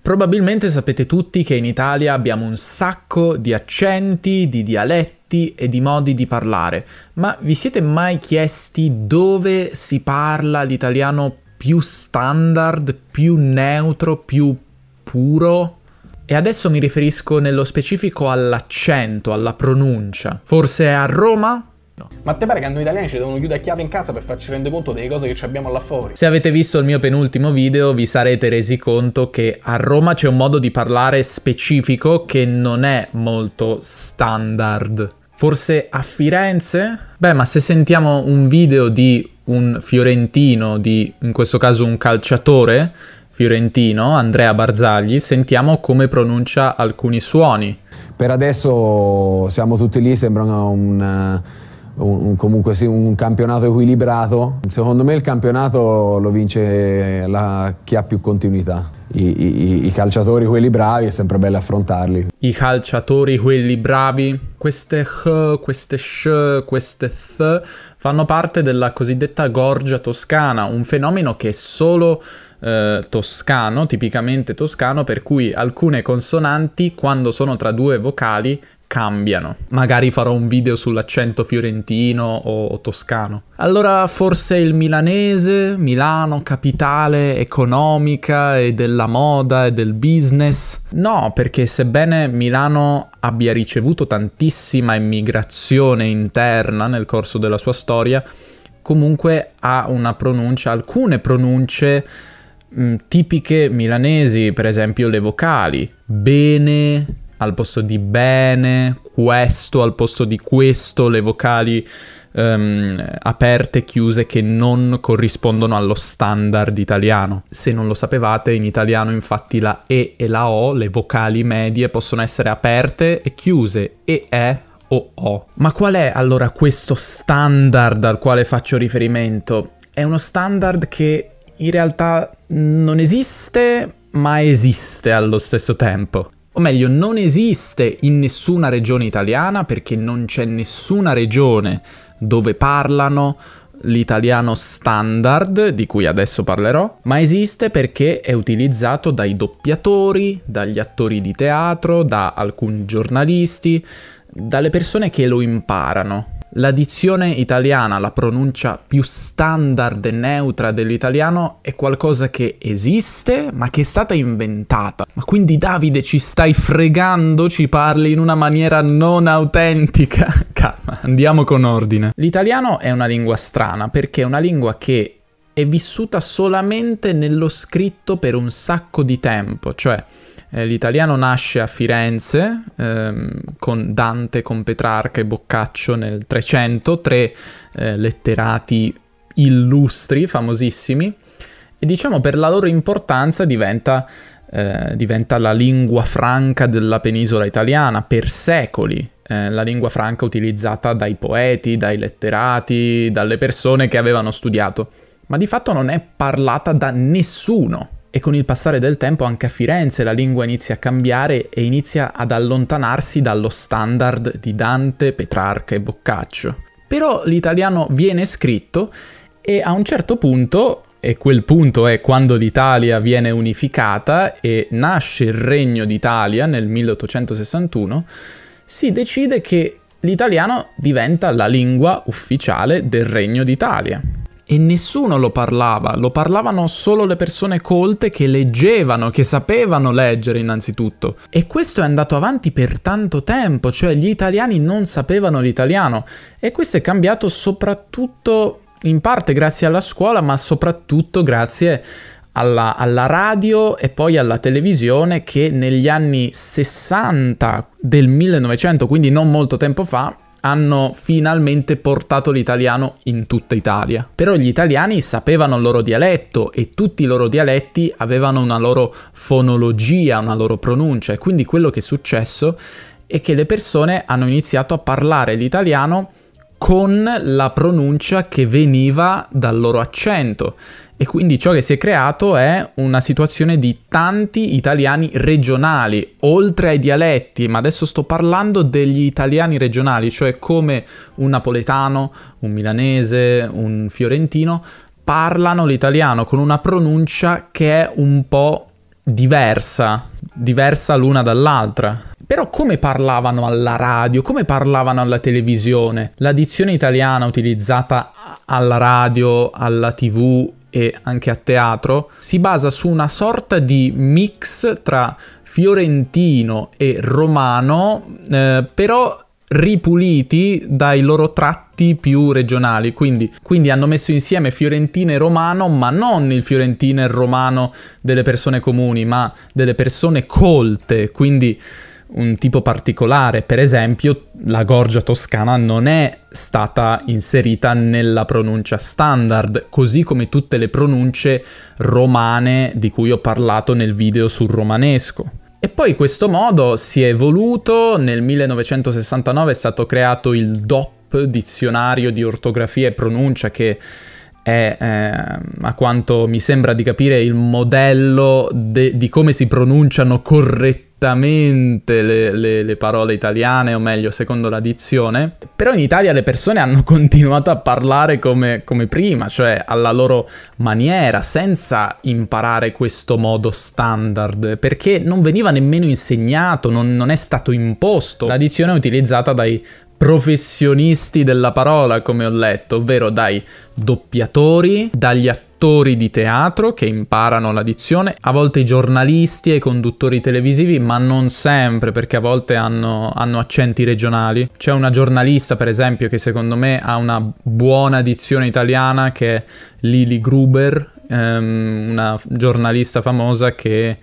Probabilmente sapete tutti che in Italia abbiamo un sacco di accenti, di dialetti e di modi di parlare, ma vi siete mai chiesti dove si parla l'italiano più standard, più neutro, più puro? E adesso mi riferisco nello specifico all'accento, alla pronuncia. Forse è a Roma? No. Ma te pare che a noi italiani ci devono chiudere a chiave in casa per farci rendere conto delle cose che abbiamo là fuori? Se avete visto il mio penultimo video vi sarete resi conto che a Roma c'è un modo di parlare specifico che non è molto standard. Forse a Firenze? Beh, ma se sentiamo un video di un fiorentino, di in questo caso un calciatore fiorentino, Andrea Barzagli, sentiamo come pronuncia alcuni suoni. Per adesso siamo tutti lì, sembra un eh, un, comunque sì, un campionato equilibrato. Secondo me il campionato lo vince la, chi ha più continuità. I, i, I, calciatori quelli bravi è sempre bello affrontarli. I calciatori quelli bravi, queste H, queste Sh, queste Th, fanno parte della cosiddetta gorgia toscana, un fenomeno che è solo eh, toscano, tipicamente toscano, per cui alcune consonanti quando sono tra due vocali cambiano. Magari farò un video sull'accento fiorentino o toscano. Allora forse il milanese, Milano, capitale economica e della moda e del business? No, perché sebbene Milano abbia ricevuto tantissima immigrazione interna nel corso della sua storia, comunque ha una pronuncia, alcune pronunce mh, tipiche milanesi, per esempio le vocali. Bene, al posto di bene, questo al posto di questo, le vocali um, aperte e chiuse che non corrispondono allo standard italiano. Se non lo sapevate, in italiano infatti la E e la O, le vocali medie, possono essere aperte e chiuse e E o O. Ma qual è allora questo standard al quale faccio riferimento? È uno standard che in realtà non esiste, ma esiste allo stesso tempo o meglio, non esiste in nessuna regione italiana perché non c'è nessuna regione dove parlano l'italiano standard, di cui adesso parlerò, ma esiste perché è utilizzato dai doppiatori, dagli attori di teatro, da alcuni giornalisti, dalle persone che lo imparano. La dizione italiana, la pronuncia più standard e neutra dell'italiano, è qualcosa che esiste ma che è stata inventata. Ma quindi Davide ci stai fregando, ci parli in una maniera non autentica? Calma, andiamo con ordine. L'italiano è una lingua strana perché è una lingua che è vissuta solamente nello scritto per un sacco di tempo, cioè eh, l'italiano nasce a Firenze ehm, con Dante, con Petrarca e Boccaccio nel 300, tre eh, letterati illustri, famosissimi, e diciamo per la loro importanza diventa, eh, diventa la lingua franca della penisola italiana per secoli eh, la lingua franca utilizzata dai poeti, dai letterati, dalle persone che avevano studiato, ma di fatto non è parlata da nessuno e con il passare del tempo anche a Firenze la lingua inizia a cambiare e inizia ad allontanarsi dallo standard di Dante, Petrarca e Boccaccio. Però l'italiano viene scritto e a un certo punto, e quel punto è quando l'Italia viene unificata e nasce il Regno d'Italia nel 1861, si decide che l'italiano diventa la lingua ufficiale del Regno d'Italia e nessuno lo parlava, lo parlavano solo le persone colte che leggevano, che sapevano leggere innanzitutto. E questo è andato avanti per tanto tempo, cioè gli italiani non sapevano l'italiano e questo è cambiato soprattutto in parte grazie alla scuola, ma soprattutto grazie alla, alla, radio e poi alla televisione che negli anni 60 del 1900, quindi non molto tempo fa, hanno finalmente portato l'italiano in tutta Italia. Però gli italiani sapevano il loro dialetto e tutti i loro dialetti avevano una loro fonologia, una loro pronuncia e quindi quello che è successo è che le persone hanno iniziato a parlare l'italiano con la pronuncia che veniva dal loro accento e quindi ciò che si è creato è una situazione di tanti italiani regionali, oltre ai dialetti, ma adesso sto parlando degli italiani regionali, cioè come un napoletano, un milanese, un fiorentino parlano l'italiano con una pronuncia che è un po' diversa, diversa l'una dall'altra. Però come parlavano alla radio, come parlavano alla televisione? La dizione italiana utilizzata alla radio, alla tv, e anche a teatro, si basa su una sorta di mix tra fiorentino e romano, eh, però ripuliti dai loro tratti più regionali, quindi, quindi, hanno messo insieme fiorentino e romano, ma non il fiorentino e il romano delle persone comuni, ma delle persone colte, quindi un tipo particolare. Per esempio, la gorgia toscana non è stata inserita nella pronuncia standard, così come tutte le pronunce romane di cui ho parlato nel video sul romanesco. E poi questo modo si è evoluto, nel 1969 è stato creato il DOP, dizionario di ortografia e pronuncia che è, eh, a quanto mi sembra di capire, il modello de- di come si pronunciano correttamente le, le, le parole italiane, o meglio, secondo la dizione. Però in Italia le persone hanno continuato a parlare come, come prima, cioè alla loro maniera, senza imparare questo modo standard, perché non veniva nemmeno insegnato, non, non è stato imposto. La dizione è utilizzata dai professionisti della parola, come ho letto, ovvero dai doppiatori, dagli attori di teatro che imparano la dizione, a volte i giornalisti e i conduttori televisivi, ma non sempre perché a volte hanno, hanno accenti regionali. C'è una giornalista per esempio che secondo me ha una buona dizione italiana che è Lili Gruber, ehm, una giornalista famosa che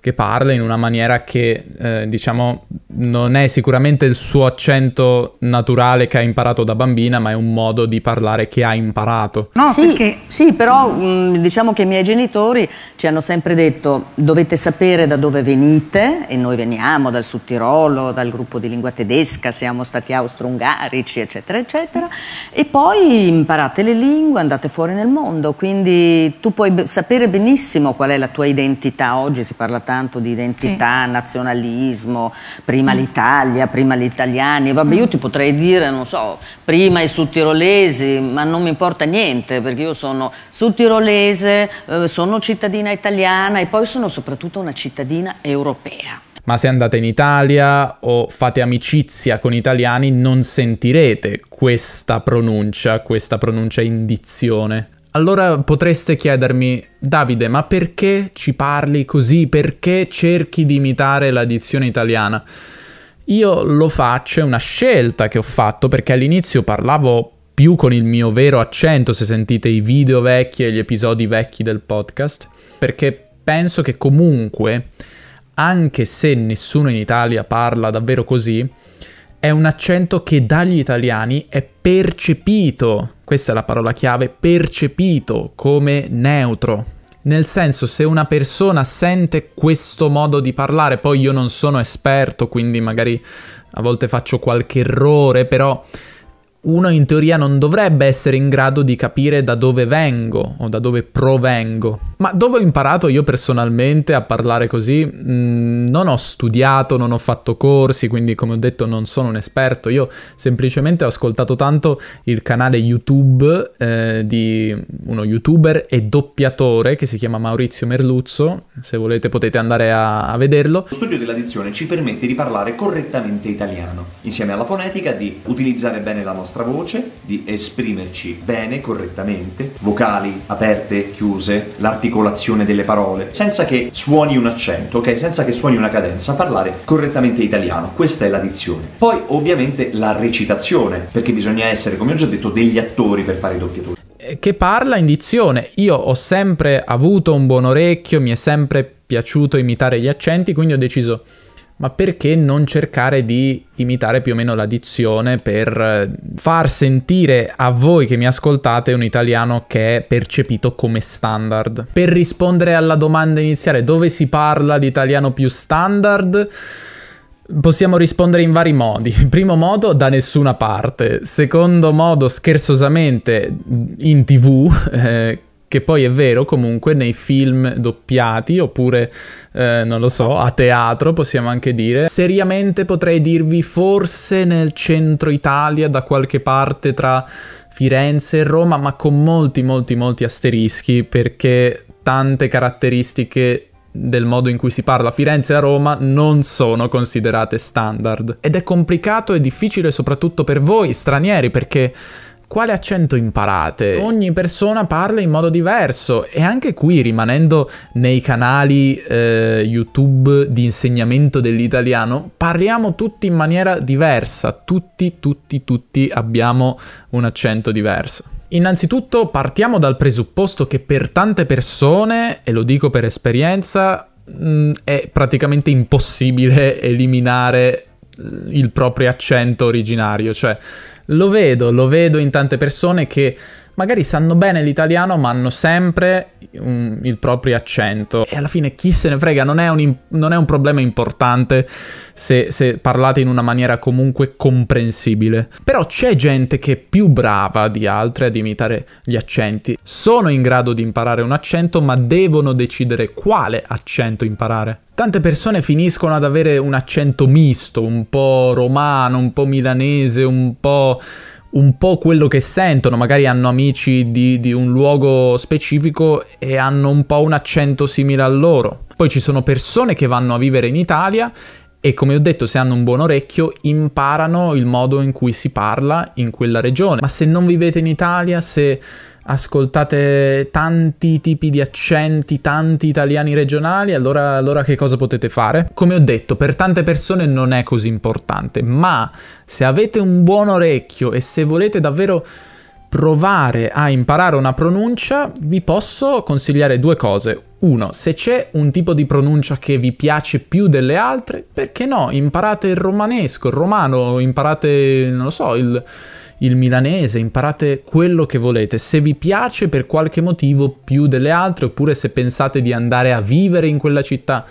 che parla in una maniera che, eh, diciamo, non è sicuramente il suo accento naturale che ha imparato da bambina, ma è un modo di parlare che ha imparato. No, sì, perché... sì però mh, mm, diciamo che i miei genitori ci hanno sempre detto dovete sapere da dove venite, e noi veniamo dal Sud Tirolo, dal gruppo di lingua tedesca, siamo stati austro-ungarici, eccetera, eccetera, sì. e poi imparate le lingue, andate fuori nel mondo, quindi tu puoi be- sapere benissimo qual è la tua identità, oggi si parla tanto di identità, sì. nazionalismo, prima l'Italia, prima gli italiani, vabbè io ti potrei dire, non so, prima i sudtirolesi, ma non mi importa niente perché io sono sudtirolese, eh, sono cittadina italiana e poi sono soprattutto una cittadina europea ma se andate in Italia o fate amicizia con italiani non sentirete questa pronuncia, questa pronuncia indizione. Allora potreste chiedermi, Davide, ma perché ci parli così? Perché cerchi di imitare la dizione italiana? Io lo faccio, è una scelta che ho fatto perché all'inizio parlavo più con il mio vero accento se sentite i video vecchi e gli episodi vecchi del podcast, perché penso che comunque, anche se nessuno in Italia parla davvero così, è un accento che dagli italiani è percepito, questa è la parola chiave, percepito come neutro. Nel senso, se una persona sente questo modo di parlare, poi io non sono esperto, quindi magari a volte faccio qualche errore, però uno in teoria non dovrebbe essere in grado di capire da dove vengo o da dove provengo. Ma dove ho imparato io personalmente a parlare così? Mm, non ho studiato, non ho fatto corsi, quindi come ho detto non sono un esperto, io semplicemente ho ascoltato tanto il canale YouTube eh, di uno youtuber e doppiatore che si chiama Maurizio Merluzzo, se volete potete andare a, a vederlo. Lo studio dell'addizione ci permette di parlare correttamente italiano, insieme alla fonetica di utilizzare bene la nostra voce, di esprimerci bene, correttamente, vocali aperte, chiuse, l'articolo articolazione delle parole, senza che suoni un accento, ok? Senza che suoni una cadenza, parlare correttamente italiano. Questa è la dizione. Poi ovviamente la recitazione, perché bisogna essere, come ho già detto, degli attori per fare i doppiatori eh, che parla in dizione. Io ho sempre avuto un buon orecchio, mi è sempre piaciuto imitare gli accenti, quindi ho deciso ma perché non cercare di imitare più o meno la dizione per eh, far sentire a voi che mi ascoltate un italiano che è percepito come standard? Per rispondere alla domanda iniziale, dove si parla l'italiano più standard? Possiamo rispondere in vari modi. Primo modo, da nessuna parte. Secondo modo, scherzosamente, in tv, eh, che poi è vero comunque nei film doppiati oppure eh, non lo so, a teatro possiamo anche dire. Seriamente potrei dirvi forse nel centro Italia, da qualche parte tra Firenze e Roma, ma con molti molti molti asterischi perché tante caratteristiche del modo in cui si parla a Firenze e a Roma non sono considerate standard ed è complicato e difficile soprattutto per voi stranieri perché quale accento imparate? Ogni persona parla in modo diverso e anche qui rimanendo nei canali eh, YouTube di insegnamento dell'italiano parliamo tutti in maniera diversa, tutti, tutti, tutti abbiamo un accento diverso. Innanzitutto partiamo dal presupposto che per tante persone, e lo dico per esperienza, mh, mm, è praticamente impossibile eliminare mm, il proprio accento originario, cioè lo vedo, lo vedo in tante persone che magari sanno bene l'italiano ma hanno sempre un, mm, il proprio accento e alla fine chi se ne frega, non è un, non è un problema importante se, se, parlate in una maniera comunque comprensibile. Però c'è gente che è più brava di altre ad imitare gli accenti, sono in grado di imparare un accento ma devono decidere quale accento imparare. Tante persone finiscono ad avere un accento misto, un po' romano, un po' milanese, un po' un po' quello che sentono, magari hanno amici di, di, un luogo specifico e hanno un po' un accento simile al loro. Poi ci sono persone che vanno a vivere in Italia e come ho detto se hanno un buon orecchio imparano il modo in cui si parla in quella regione. Ma se non vivete in Italia, se ascoltate tanti tipi di accenti, tanti italiani regionali, allora, allora, che cosa potete fare? Come ho detto, per tante persone non è così importante, ma se avete un buon orecchio e se volete davvero provare a imparare una pronuncia, vi posso consigliare due cose. Uno, se c'è un tipo di pronuncia che vi piace più delle altre, perché no? Imparate il romanesco, il romano, imparate, non lo so, il il milanese, imparate quello che volete, se vi piace per qualche motivo più delle altre oppure se pensate di andare a vivere in quella città,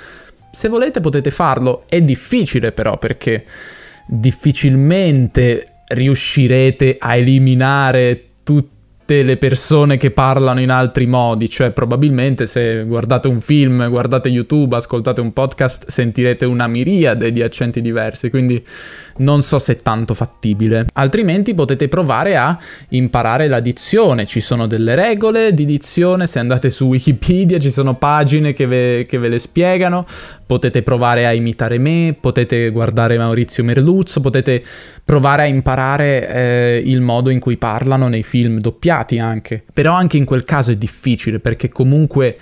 se volete potete farlo, è difficile però perché difficilmente riuscirete a eliminare tutti tutte le persone che parlano in altri modi, cioè probabilmente se guardate un film, guardate YouTube, ascoltate un podcast, sentirete una miriade di accenti diversi, quindi non so se è tanto fattibile. Altrimenti potete provare a imparare la dizione, ci sono delle regole di dizione, se andate su Wikipedia ci sono pagine che ve, che ve le spiegano, potete provare a imitare me, potete guardare Maurizio Merluzzo, potete provare a imparare eh, il modo in cui parlano nei film doppiati anche. Però anche in quel caso è difficile perché comunque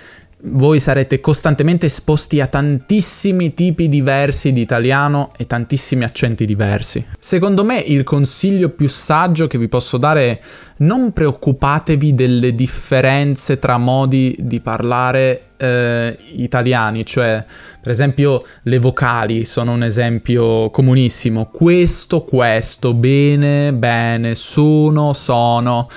voi sarete costantemente esposti a tantissimi tipi diversi di italiano e tantissimi accenti diversi. Secondo me il consiglio più saggio che vi posso dare è non preoccupatevi delle differenze tra modi di parlare eh, italiani, cioè per esempio le vocali sono un esempio comunissimo. Questo, questo, bene, bene, sono, sono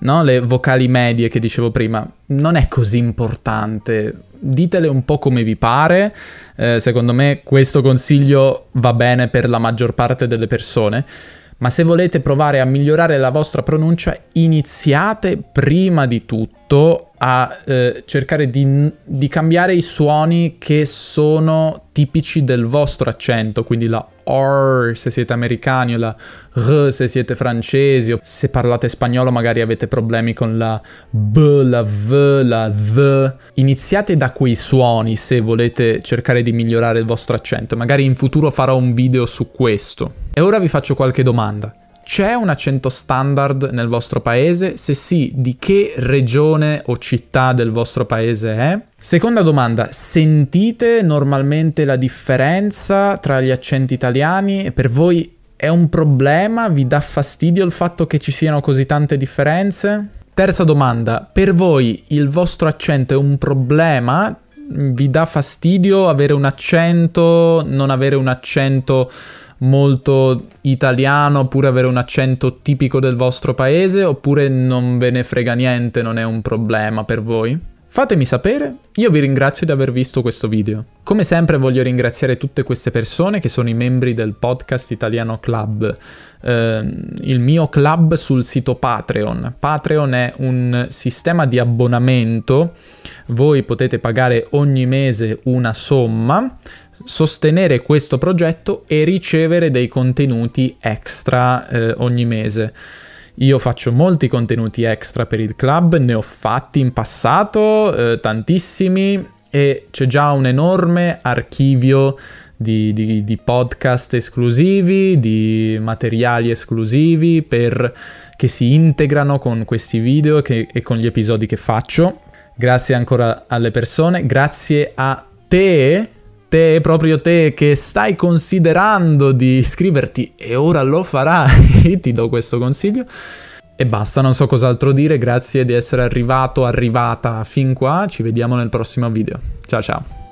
no? le vocali medie che dicevo prima, non è così importante. Ditele un po' come vi pare. Eh, secondo me questo consiglio va bene per la maggior parte delle persone. Ma se volete provare a migliorare la vostra pronuncia, iniziate prima di tutto a eh, cercare di, di cambiare i suoni che sono tipici del vostro accento, quindi la R se siete americani o la R se siete francesi o se parlate spagnolo magari avete problemi con la B, la V, la V. Iniziate da quei suoni se volete cercare di migliorare il vostro accento, magari in futuro farò un video su questo. E ora vi faccio qualche domanda. C'è un accento standard nel vostro paese? Se sì, di che regione o città del vostro paese è? Seconda domanda, sentite normalmente la differenza tra gli accenti italiani? Per voi è un problema? Vi dà fastidio il fatto che ci siano così tante differenze? Terza domanda, per voi il vostro accento è un problema? Vi dà fastidio avere un accento, non avere un accento molto italiano pur avere un accento tipico del vostro paese oppure non ve ne frega niente, non è un problema per voi? Fatemi sapere, io vi ringrazio di aver visto questo video. Come sempre voglio ringraziare tutte queste persone che sono i membri del podcast Italiano Club, eh, il mio club sul sito Patreon. Patreon è un sistema di abbonamento, voi potete pagare ogni mese una somma, sostenere questo progetto e ricevere dei contenuti extra eh, ogni mese. Io faccio molti contenuti extra per il club, ne ho fatti in passato, eh, tantissimi, e c'è già un enorme archivio di, di, di podcast esclusivi, di materiali esclusivi per, che si integrano con questi video che, e con gli episodi che faccio. Grazie ancora alle persone, grazie a te te, proprio te, che stai considerando di iscriverti e ora lo farai, ti do questo consiglio. E basta, non so cos'altro dire, grazie di essere arrivato, arrivata fin qua, ci vediamo nel prossimo video. Ciao ciao!